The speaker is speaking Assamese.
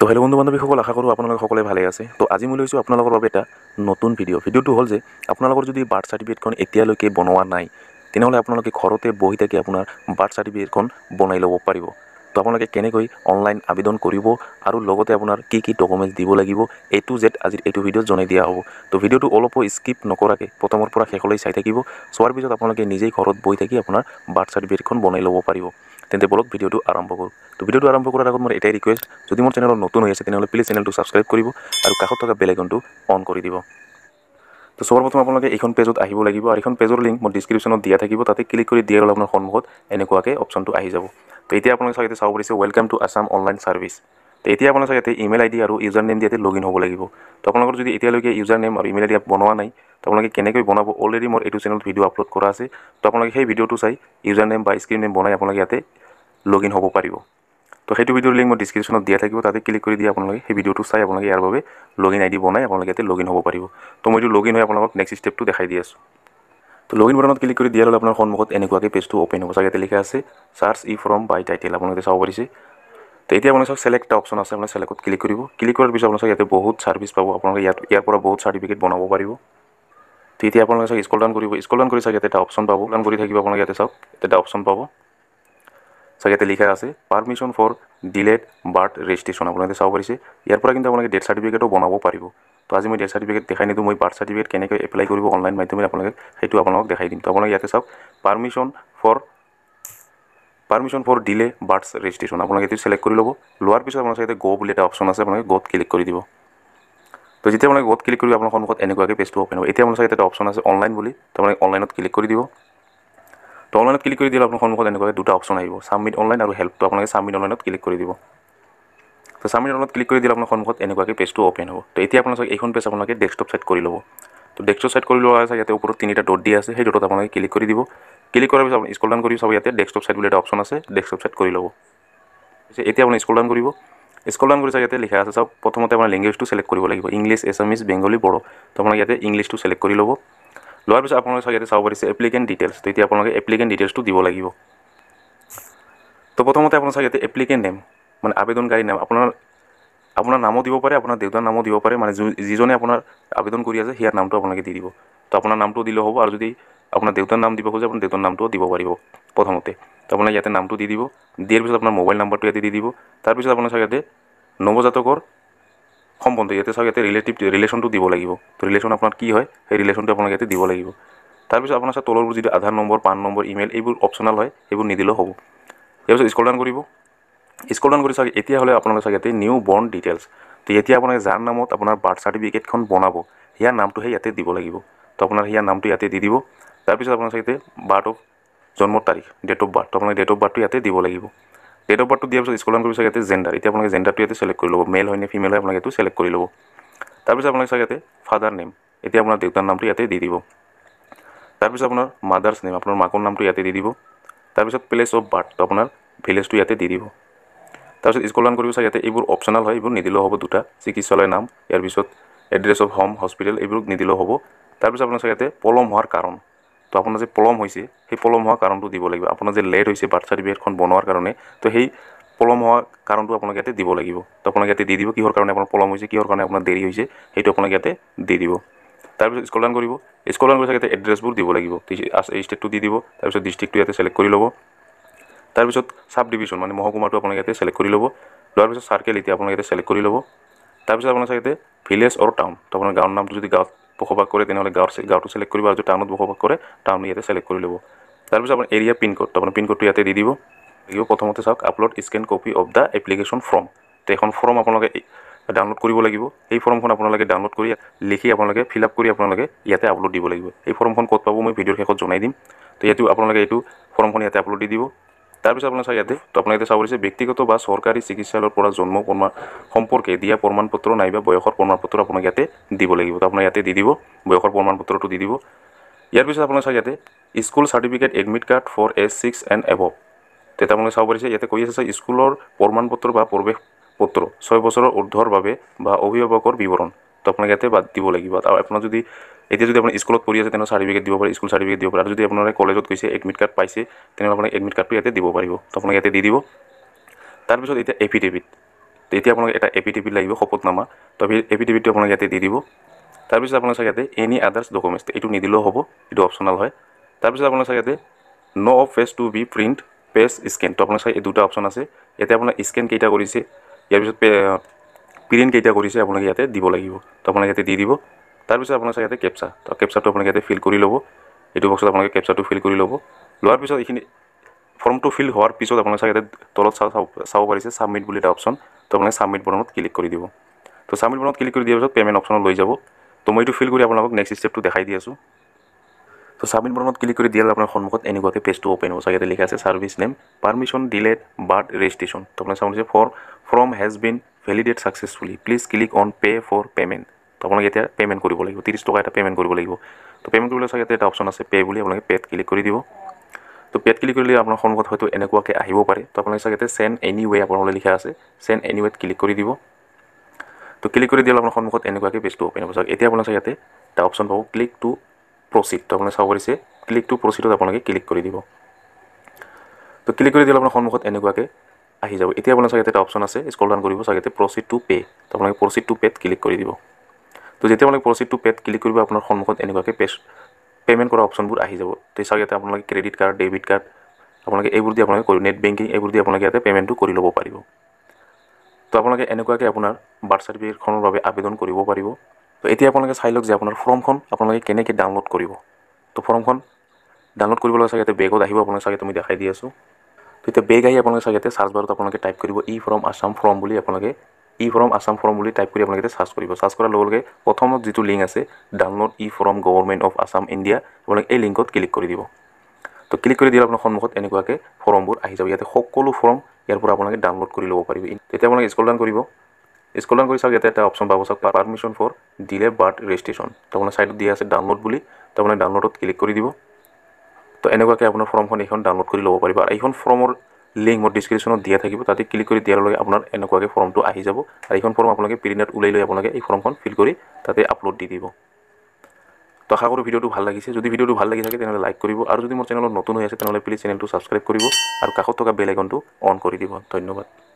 তো হেল্ল' বন্ধু বান্ধৱীসকল আশা কৰোঁ আপোনালোকে সকলোৱে ভালে আছে তো আজি মই লৈছোঁ আপোনালোকৰ বাবে এটা নতুন ভিডিঅ' ভিডিঅ'টো হ'ল যে আপোনালোকৰ যদি বাৰ্থ চাৰ্টিফিকেটখন এতিয়ালৈকে বনোৱা নাই তেনেহ'লে আপোনালোকে ঘৰতে বহি থাকি আপোনাৰ বাৰ্থ চাৰ্টিফিকেটখন বনাই ল'ব পাৰিব তো আপোনালোকে কেনেকৈ অনলাইন আবেদন কৰিব আৰু লগতে আপোনাৰ কি কি ডকুমেণ্টছ দিব লাগিব এ টু জেড আজিৰ এইটো ভিডিঅ'ত জনাই দিয়া হ'ব তো ভিডিঅ'টো অলপো স্কিপ নকৰাকৈ প্ৰথমৰ পৰা শেষলৈ চাই থাকিব চোৱাৰ পিছত আপোনালোকে নিজেই ঘৰত বহি থাকি আপোনাৰ বাৰ্থ চাৰ্টিফিকেটখন বনাই ল'ব পাৰিব তেন্তে বলক ভিডিঅ'টো আৰম্ভ কৰোঁ তো ভিডিঅ'টো আৰম্ভ কৰাৰ আগত মোৰ এটাই ৰিকুৱেষ্ট যদি মোৰ চেনেলত নতুন হৈ আছে তেনেহ'লে প্লিজ চেনেলটো ছাবস্ক্ৰাইব কৰিব আৰু কাষত থকা বেলেগনটো অন কৰি দিব তো চবৰ প্ৰথম আপোনালোকে এইখন পেজত আহিব লাগিব আৰু এইখন পেজৰ লিংক মই ডিছক্ৰিপশ্যনত দিয়া থাকিব তাতে ক্লিক কৰি দিয়াৰ লগত আপোনাৰ সন্মুখত এনেকুৱাকৈ অপশ্যনটো আহি যাব তো এতিয়া আপোনালোকে চাগে চাব পাৰিছে welcome to Assam online service এতিয়া আপোনালোকে ইয়াতে ইমেইল আইডি আৰু ইউজাৰ নেম দি ইয়াতে লগ ইন হ'ব লাগিব তো আপোনালোকৰ যদি এতিয়ালৈকে ইউজাৰ নেম আৰু ইমেইল আইডি বনোৱা নাই তো আপোনালোকে কেনেকৈ বনাব অলৰেডি মোৰ এইটো চেনেলত ভিডিঅ' আপলোড কৰা আছে তো আপোনালোকে সেই ভিডিঅ'টো চাই ইউজাৰ নেম বা স্ক্ৰীন নেম বনাই আপোনালোকে ইয়াতে লগ ইন হ'ব পাৰিব তো সেইটো ভিডিঅ'ৰ লিংক মই ডিছক্ৰিপশ্যনত দিয়া থাকিব তাতে ক্লিক কৰি দিয়ে আপোনালোকে সেই ভিডিঅ'টো চাই আপোনালোকে ইয়াৰ বাবে লগ ইন আই ডি বনাই আপোনালোকে ইয়াতে লগ ইন হ'ব পাৰিব তো মই এইটো লগ ইন হৈ আপোনালোকক নেক্সট ষ্টেপটো দেখাই দি আছোঁ তো লগ ইন বটনত ক্লিক কৰি দিয়াৰ লগে আপোনাৰ সন্মুখত এনেকুৱাকৈ পেজটো অ'পেন হ'ব চাগে ইয়াতে লিখা আছে search e form by title আপোনালোকে চাব পাৰিছে তো এতিয়া আপোনালোকে চিলেক্ট অপশ্যন আছে আপোনাৰ চিলেক্টত ক্লিক কৰিব ক্লিক কৰাৰ পিছত আপোনালোকে ইয়াতে বহুত চাৰ্ভিচ পাব আপোনালোকে ইয়াত ইয়াৰ পৰা বহুত চাৰ্টিফিকেট বনাব পাৰিব তো এতিয়া আপোনালোকে চাওক স্কুল ডান কৰিব স্কুল ডান কৰি চাওক ইয়াতে এটা অপশ্যন পাব ডান কৰি থাকিব আপোনালোকে ইয়াতে চাওক এটা অপশ্যন পাব চাওক ইয়াতে লিখা আছে permission for delayed birth registration আপোনালোকে চাব পাৰিছে ইয়াৰ পৰা কিন্তু আপোনালোকে ডেথ চাৰ্টিফিকেটো বনাব পাৰিব তো আজি মই ডেথ চাৰ্টিফিকেট দেখাই নিদিওঁ মই বাৰ্থ চাৰ্টিফিকেট কেনেকৈ এপ্লাই কৰিব অনলাইন মাধ্যমেৰে আপোনালোকে সেইটো আপোনালোকক দেখাই দিম তো আপোনালোকে ইয়াতে চাওক permission for permission for delay birth registration আপনাকে এটি সিলেক্ট করে লব লওয়ার পিছত আপনার সাথে গো বলে একটা অপশন আছে আপনাকে গোত ক্লিক করে দিব তো যেতে আপনাকে গোত ক্লিক করবে আপনার সম্মুখত এনেকুয়াকে পেজটি ওপেন হবে এটি আপনার সাথে একটা অপশন আছে অনলাইন বলে তো আপনাকে অনলাইনত ক্লিক করে দিব তো অনলাইনত ক্লিক করে দিলে আপনার সম্মুখত এনেকুয়া দুটা অপশন আসবে সাবমিট অনলাইন আর হেল্প তো আপনাকে সাবমিট অনলাইনত ক্লিক করে দিব তো সাবমিট অনলাইনত ক্লিক করে দিলে আপনার সম্মুখত এনেকুয়াকে পেজটি ওপেন হবো তো এটি আপনার এই পেজ আপনাকে ডেস্কটপ সাইট করে লব তো ডেস্কটপ সাইট করে লোক আছে ইয়াতে উপর তিনটা ডট দিয়ে আছে সেই ডটত আপনাকে ক্লিক করে দিব ক্লিক কৰাৰ পিছত আপুনি স্কুল ডাউন কৰি চাব ইয়াতে ডেস্কটপ চাইট বুলি এটা অপশ্যন আছে ডেস্কটপ চাইট কৰি ল'ব পিছে এতিয়া আপুনি স্কুল ডাউন কৰিব স্কুল ডাউন কৰি চাই ইয়াতে লিখা আছে চাওক প্ৰথমতে আপোনাৰ লেংগুৱেজটো ছিলেক্ট কৰিব লাগিব ইংলিছ এছামিজ বেংগলী বড়ো ত' আপোনাক ইয়াতে ইংলিছটো ছিলেক্ট কৰি ল'ব লোৱাৰ পিছত আপোনালোকে চাওক ইয়াতে চাব পাৰিছে এপ্লিকেণ্ট ডিটেইলছ তেতিয়া আপোনালোকে এপ্লিকেণ্ট ডিটেইলছটো দিব লাগিব ত' প্ৰথমতে আপোনাৰ চাওক ইয়াতে এপ্লিকেণ্ট নেম মানে আবেদনকাৰী নেম আপোনাৰ আপোনাৰ নামো দিব পাৰে আপোনাৰ দেউতাৰ নামো দিব পাৰে মানে যিজনে আপোনাৰ আবেদন কৰি আছে সেয়াৰ নামটো আপোনালোকে দি দিব ত' আপোনাৰ নামটো দিলেও হ'ব আৰু যদি আপোনাৰ দেউতাৰ নাম দিব খোজে আপুনি দেউতাৰ নামটোও দিব পাৰিব প্ৰথমতে আপোনাৰ ইয়াতে নামটো দি দিব দিয়াৰ পিছত আপোনাৰ মোবাইল নম্বৰটো ইয়াতে দি দিব তাৰপিছত আপোনাৰ চাগে ইয়াতে নৱজাতকৰ সম্বন্ধ ইয়াতে চাওক ইয়াতে ৰিলেটিভ ৰিলেশ্যনটো দিব লাগিব তো ৰিলেশ্যন আপোনাৰ কি হয় সেই ৰিলেশ্যনটো আপোনাক ইয়াতে দিব লাগিব তাৰপিছত আপোনাৰ চাই তলৰবোৰ যিটো Aadhaar number PAN number email এইবোৰ অপশ্যনেল হয় সেইবোৰ নিদিলেও হ'ব তাৰপিছত স্কল ডাউন কৰিব স্কল ডাউন কৰি চাওক এতিয়াহ'লে আপোনালোকে চাগে ইয়াতে নিউ বৰ্ণ ডিটেইলছ তো এতিয়া আপোনালোকে যাৰ নামত আপোনাৰ বাৰ্থ চাৰ্টিফিকেটখন বনাব সেয়া নামটোহে ইয়াতে দিব লাগিব তো আপোনাৰ সেয়া নামটো ইয়াতে দি দিব তাৰপিছত আপোনালোকে ইয়াতে বাৰটো জন্ম তাৰিখ ডেট অফ বাৰ্থ আপোনালোকে ডেট অফ বাৰ্থটো ইয়াতে দিব লাগিব ডেট অফ বাৰ্থটো দিয়াৰ পিছত স্কুল কৰিব বিচাৰে ইয়াতে জেণ্ডাৰ এতিয়া আপোনালোকে জেণ্ডাৰটো ইয়াতে ছিলেক্ট কৰি ল'ব মেল হয়নে ফিমেল হয় আপোনালোকে এইটো ছিলেক্ট কৰি ল'ব তাৰপিছত আপোনালোকে চাগে ইয়াতে ফাদাৰ নেম এতিয়া আপোনাৰ দেউতাৰ নামটো ইয়াতে দি দিব তাৰপিছত আপোনাৰ মাদাৰ্ছ নেম আপোনাৰ মাকৰ নামটো ইয়াতে দি দিব তাৰপিছত প্লেচ অফ বাৰ্থ আপোনাৰ ভিলেজটো ইয়াতে দি দিব তাৰপিছত স্কুলান কৰিব চাগে ইয়াতে এইবোৰ অপশ্যনেল হয় এইবোৰ নিদিলেও হ'ব দুটা চিকিৎসালয়ৰ নাম ইয়াৰ পিছত এড্ৰেছ অফ হোম হস্পিটেল এইবোৰ নিদিলেও হ'ব তাৰপিছত আপোনাৰ চাগে ইয়াতে পলম হোৱাৰ কাৰণ তো আপোনাৰ যে পলম হৈছে সেই পলম হোৱা কাৰণটো দিব লাগিব আপোনাৰ যে লেট হৈছে বাৰ্থ চাৰ্টিফিকেটখন বনোৱাৰ কাৰণে তো সেই পলম হোৱা কাৰণটো আপোনাক ইয়াতে দিব লাগিব তো আপোনাক ইয়াতে দি দিব কিহৰ কাৰণে আপোনাৰ পলম হৈছে কিহৰ কাৰণে আপোনাৰ দেৰি হৈছে সেইটো আপোনাক ইয়াতে দি দিব তাৰপিছত স্কলান কৰিব স্কলান কৰি থাকে এড্ৰেছবোৰ দিব লাগিব ষ্টেটটো দি দিব তাৰপিছত ডিষ্ট্ৰিক্টটো ইয়াতে ছিলেক্ট কৰি ল'ব তাৰপিছত চাব ডিভিশ্যন মানে মহকুমাটো আপোনালোকে ইয়াতে ছিলেক্ট কৰি ল'ব লোৱাৰ পিছত চাৰ্কেল এতিয়া আপোনালোকে ইয়াতে ছিলেক্ট কৰি ল'ব তাৰপিছত আপোনাৰ চাগে ভিলেজ অৰ টাউন তো আপোনাৰ গাঁৱৰ নামটো যদি গাঁৱত বসবাস করে তাহলে গাঁ গাঁটু সিলেক্ট করবো আর যদি টাউনত বসবাস করে টাউন ইয়াতে সিলেক্ট করে নেব তারপর আপনার এরিয়া পিনকোড আপনার পিনকোডটি ইয়াতে দিয়ে দিব লিখব প্রথমতে চাক upload scan copy of the application form তো এখন ফর্ম আপনাদের ডাউনলোড করব লাগবে এই ফর্ম আপনাদের ডাউনলোড করে লিখে আপনাদের ফিল আপ করে আপনাদের ইয়াতে আপলোড দিব লাগবে এই ফর্ম কত পাব মানে ভিডিওর শেষত জানাই দিম তো ইয়াতে আপনাদের এই ফর্ম ইয়াতে আপলোড দিয়ে দিব তাৰপিছত আপোনাৰ চাই ইয়াতে তো আপোনাৰ ইয়াতে চাব ব্যক্তিগত বা চৰকাৰী চিকিৎসালয়ৰ পৰা জন্ম প্ৰমাণ সম্পৰ্কে দিয়া প্ৰমাণ পত্ৰ নাইবা বয়সৰ প্ৰমাণ পত্ৰ আপোনাক ইয়াতে দিব লাগিব তো আপোনাৰ ইয়াতে দি দিব বয়সৰ প্ৰমাণ পত্ৰটো দি দিব ইয়াৰ পিছত আপোনাৰ চাই ইয়াতে school certificate admit card for S six and above তেতিয়া আপোনালোকে চাব পাৰিছে ইয়াতে কৈ আছে চাই স্কুলৰ প্ৰমাণ পত্ৰ বা প্ৰৱেশ পত্ৰ ছয় বছৰৰ ঊৰ্ধৰ বাবে বা অভিভাৱকৰ বিৱৰণ তো আপোনালোকে ইয়াতে বাদ দিব লাগিব আৰু আপোনাৰ যদি এতিয়া যদি আপুনি স্কুলত পঢ়ি আছে তেনেহ'লে চাৰ্টিফিকেট দিব পাৰে স্কুল চাৰ্টিফিকেট দিব পাৰে আৰু যদি আপোনালোকে কলেজত গৈছে এডমিট কাৰ্ড পাইছে তেনেহ'লে আপোনাক এডমিট কাৰ্ডটো ইয়াতে দিব পাৰিব তো আপোনাক ইয়াতে দি দিব তাৰপিছত এতিয়া এফিডেভিট তেতিয়া আপোনালোকে এটা এফিডেভিট লাগিব শপতনামা তো এফিডেভিটটো আপোনালোকে ইয়াতে দি দিব তাৰপিছত আপোনাৰ চাগে ইয়াতে এনি আদাৰ্ছ ডকুমেণ্টছ এইটো নিদিলেও হ'ব এইটো অপশ্যনেল হয় তাৰপিছত আপোনাৰ চাগে ইয়াতে no' of pages to be print page scan তো আপোনাৰ চাগে এই দুটা অপশ্যন আছে ইয়াতে আপোনাৰ স্কেন কেইটা কৰিছে ইয়াৰ পিছত প্ৰিণ্ট কেইটা কৰিছে আপোনালোকে ইয়াতে দিব লাগিব তো আপোনালোকে ইয়াতে দি দিব তাৰপিছত আপোনালোকে ইয়াতে কেপচা তো কেপচাটো আপোনালোকে ইয়াতে ফিল কৰি ল'ব এইটো বক্সত আপোনালোকে কেপচাটো ফিল কৰি ল'ব লোৱাৰ পিছত এইখিনি ফৰ্মটো ফিল হোৱাৰ পিছত আপোনালোকে ইয়াতে তলত চাব পাৰিছে ছাবমিট বুলি এটা অপশ্যন তো আপোনালোকে ছাবমিট বৰ্ণত ক্লিক কৰি দিব তো ছাবমিট বৰ্ণত ক্লিক কৰি দিয়াৰ পিছত পে'মেণ্ট অপশ্যনত লৈ যাব তো মই এইটো ফিল কৰি আপোনালোকক নেক্সট ষ্টেপটো দেখাই দি আছোঁ তো ছাবমিট বৰ্ণত ক্লিক কৰি দিয়ালে আপোনাৰ সন্মুখত এনেকুৱাকৈ পেজটো অ'পেন হ'ব চাগে ইয়াতে লিখা আছে service name permission delayed birth registration তো আপোনালোকে চাব লাগিছে for form has been validate successfully please click on pay for payment তো আপোনালোকে এতিয়া পে'মেণ্ট কৰিব লাগিব ত্ৰিছ টকা এটা পে'মেণ্ট কৰিব লাগিব তো পে'মেণ্ট কৰিবলৈ চাগে এটা অপশ্যন আছে পে' বুলি আপোনালোকে পে'ত ক্লিক কৰি দিব তো পে'ত ক্লিক কৰিলে আপোনাৰ সন্মুখত হয়তো এনেকুৱাকৈ আহিব পাৰে তো আপোনালোকে চাগে চেণ্ড এনি ৱে আপোনালোকে লিখা আছে চেণ্ড এনি ৱেত ক্লিক কৰি দিব তো ক্লিক কৰি দিলে আপোনাৰ সন্মুখত এনেকুৱাকৈ বেষ্টটো অপেন হ'ব চাগে এতিয়া আপোনালোকে চাগে এটা অপশ্যন পাব ক্লিক টু প্ৰচিড তো আপোনালোকে চাব পাৰিছে ক্লিক টু প্ৰচিডত আপোনালোকে ক্লিক কৰি দিব তো ক্লিক কৰি দিলে আপোনাৰ সন্মুখত এনেকুৱাকৈ আহি যাব এতিয়া আপোনাৰ চাগে এটা অপশ্যন আছে স্কল ডাউন কৰিব চাগে প্ৰচিড টু পে' তো আপোনালোকে প্ৰচিড টু পে'ত ক্লিক কৰি দিব তো যেতিয়া আপোনালোকে প্ৰচিড টু পে'ত ক্লিক কৰিব আপোনাৰ সন্মুখত এনেকুৱাকৈ পে পে'মেণ্ট কৰা অপশ্যনবোৰ আহি যাব তো চাগে ইয়াতে আপোনালোকে ক্ৰেডিট কাৰ্ড ডেবিট কাৰ্ড আপোনালোকে এইবোৰ দি আপোনালোকে কৰিব নেট বেংকিং এইবোৰ দি আপোনালোকে ইয়াতে পে'মেণ্টটো কৰি ল'ব পাৰিব তো আপোনালোকে এনেকুৱাকৈ আপোনাৰ বাৰ্থ চাৰ্টিফিকেটখনৰ বাবে আবেদন কৰিব পাৰিব তো এতিয়া আপোনালোকে চাই লওক যে আপোনাৰ ফৰ্মখন আপোনালোকে কেনেকৈ ডাউনলোড কৰিব তো ফৰ্মখন ডাউনলোড কৰিবলৈ চাগে ইয়াতে বেগত আহিব আপোনালোকে চাগে তুমি দেখাই দি আছোঁ তেতিয়া বেগ আহি আপোনালোকে চাগে চাৰ্চ বাৰত আপোনালোকে টাইপ কৰিব ই ফ্ৰম আছাম ফ্ৰম বুলি আপোনালোকে ই ফ্ৰম আছাম ফ্ৰম বুলি টাইপ কৰি আপোনালোকে চাৰ্চ কৰিব চাৰ্চ কৰাৰ লগে লগে প্ৰথমত যিটো লিংক আছে download e form government of Assam India আপোনালোকে এই লিংকত ক্লিক কৰি দিব তো ক্লিক কৰি দিলে আপোনাৰ সন্মুখত এনেকুৱাকৈ ফৰ্মবোৰ আহি যাব ইয়াতে সকলো ফৰ্ম ইয়াৰ পৰা আপোনালোকে ডাউনলোড কৰি ল'ব পাৰিব তেতিয়া আপোনালোকে স্কুল ডাউন কৰিব স্কুল ডাউন কৰি চাওক ইয়াতে এটা অপশ্যন পাব চাওক permission for delay birth registration তাৰমানে চাইডত দিয়া আছে ডাউনলোড বুলি তাৰমানে ডাউনলোডত ক্লিক কৰি দিব তো এনেকুৱাকৈ আপোনাৰ ফৰ্মখন এইখন ডাউনলোড কৰি ল'ব পাৰিব আৰু এইখন ফৰ্মৰ লিংক মই ডিছক্ৰিপশ্যনত দিয়া থাকিব তাতে ক্লিক কৰি দিয়াৰ লগে আপোনাৰ এনেকুৱাকৈ ফৰ্মটো আহি যাব আৰু এইখন ফৰ্ম আপোনালোকে প্ৰিণ্ট আউট ওলাই লৈ আপোনালোকে এই ফৰ্মখন ফিল কৰি তাতে আপলোড দি দিব তো আশা কৰোঁ ভিডিঅ'টো ভাল লাগিছে যদি ভিডিঅ'টো ভাল লাগি থাকে তেনেহ'লে লাইক কৰিব আৰু যদি মোৰ চেনেলত নতুন হৈ আছে তেনেহ'লে প্লিজ চেনেলটো ছাবস্ক্ৰাইব কৰিব আৰু কাষত থকা বেল আইকনটো অন কৰি দিব ধন্যবাদ